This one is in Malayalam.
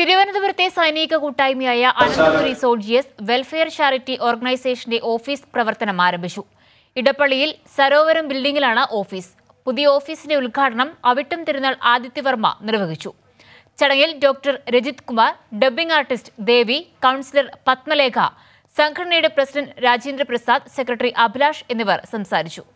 തിരുവനന്തപുരത്തെ സൈനിക കൂട്ടായ്മയായ അനന്തപുരി സോൾജിയസ് വെൽഫെയർ ചാരിറ്റി ഓർഗനൈസേഷന്റെ ഓഫീസ് പ്രവർത്തനം ആരംഭിച്ചു ഇടപ്പള്ളിയിൽ സരോവരം ബിൽഡിംഗിലാണ് ഓഫീസ് പുതിയ ഓഫീസിന്റെ ഉദ്ഘാടനം അവിട്ടം തിരുനാൾ ആദിത്യവർമ്മ നിർവഹിച്ചു ചടങ്ങിൽ doctor Rajith Kumar dubbing artist Devi councillor Padmalekha സംഘടനയുടെ പ്രസിഡന്റ് രാജേന്ദ്ര പ്രസാദ് സെക്രട്ടറി അഭിലാഷ് എന്നിവർ സംസാരിച്ചു